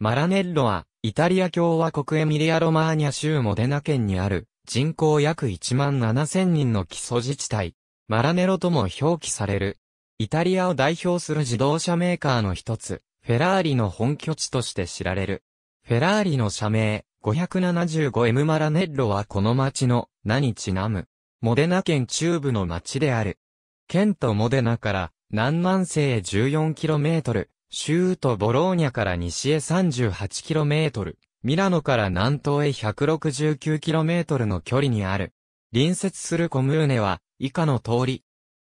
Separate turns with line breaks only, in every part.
マラネッロは、イタリア共和国エミリア・ロマーニャ州モデナ県にある、人口約1万7千人の基礎自治体、マラネロとも表記される。イタリアを代表する自動車メーカーの一つ、フェラーリの本拠地として知られる。フェラーリの社名、575M マラネッロはこの町の、名にちなむ。モデナ県中部の町である。県とモデナから、南南西へ 14km、州都ボローニャから西へ 38km、ミラノから南東へ 169km の距離にある。隣接するコムーネは、以下の通り。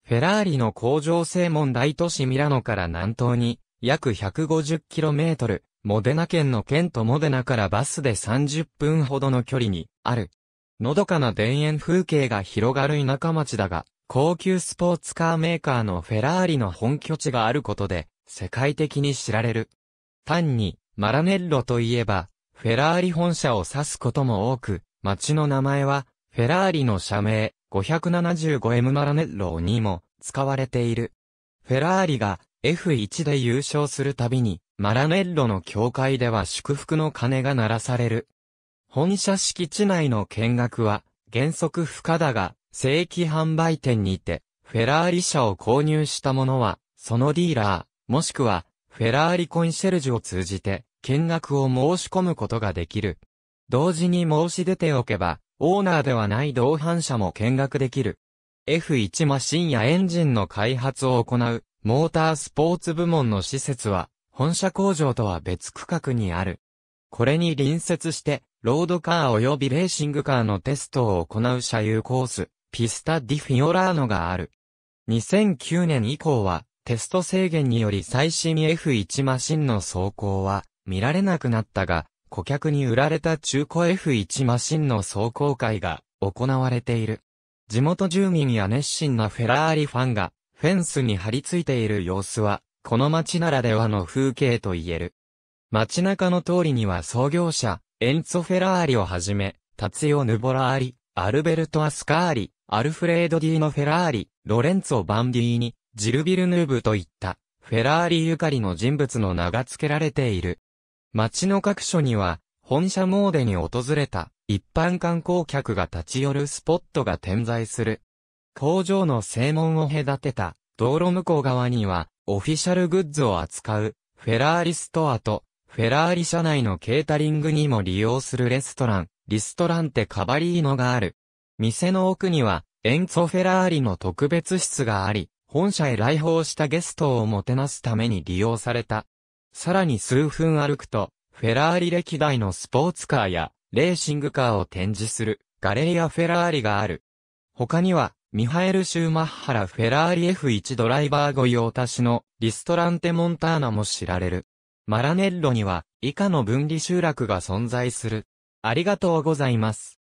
フェラーリの工場正門大都市ミラノから南東に、約 150km、モデナ県の県とモデナからバスで30分ほどの距離に、ある。のどかな田園風景が広がる田舎町だが、高級スポーツカーメーカーのフェラーリの本拠地があることで、世界的に知られる。単に、マラネッロといえば、フェラーリ本社を指すことも多く、町の名前は、フェラーリの社名、575M マラネッロにも、使われている。フェラーリが、F1 で優勝するたびに、マラネッロの教会では祝福の鐘が鳴らされる。本社敷地内の見学は、原則不可だが、正規販売店にて、フェラーリ社を購入した者は、そのディーラー、もしくは、フェラーリコンシェルジュを通じて、見学を申し込むことができる。同時に申し出ておけば、オーナーではない同伴者も見学できる。F1 マシンやエンジンの開発を行う、モータースポーツ部門の施設は、本社工場とは別区画にある。これに隣接して、ロードカー及びレーシングカーのテストを行う車友コース、ピスタ・ディ・フィオラーノがある。2009年以降は、テスト制限により最新 F1 マシンの走行は見られなくなったが、顧客に売られた中古 F1 マシンの走行会が行われている。地元住民や熱心なフェラーリファンがフェンスに張り付いている様子は、この街ならではの風景と言える。街中の通りには創業者、エンツォ・フェラーリをはじめ、タツヨ・ヌボラーリ、アルベルト・アスカーリ、アルフレード・ディーノ・フェラーリ、ロレンツォ・バンディーニ、ジル・ビルヌーブといった、フェラーリゆかりの人物の名が付けられている。街の各所には、本社モーデに訪れた一般観光客が立ち寄るスポットが点在する。工場の正門を隔てた道路向こう側にはオフィシャルグッズを扱うフェラーリストアとフェラーリ社内のケータリングにも利用するレストラン、リストランテカバリーノがある。店の奥にはエンツォ・フェラーリの特別室があり、本社へ来訪したゲストをもてなすために利用された。さらに数分歩くと、フェラーリ歴代のスポーツカーやレーシングカーを展示するガレリア・フェラーリがある。他には、ミハエル・シューマッハラ・フェラーリ F1 ドライバー御用達のリストランテ・モンターナも知られる。マラネッロには以下の分離集落が存在する。ありがとうございます。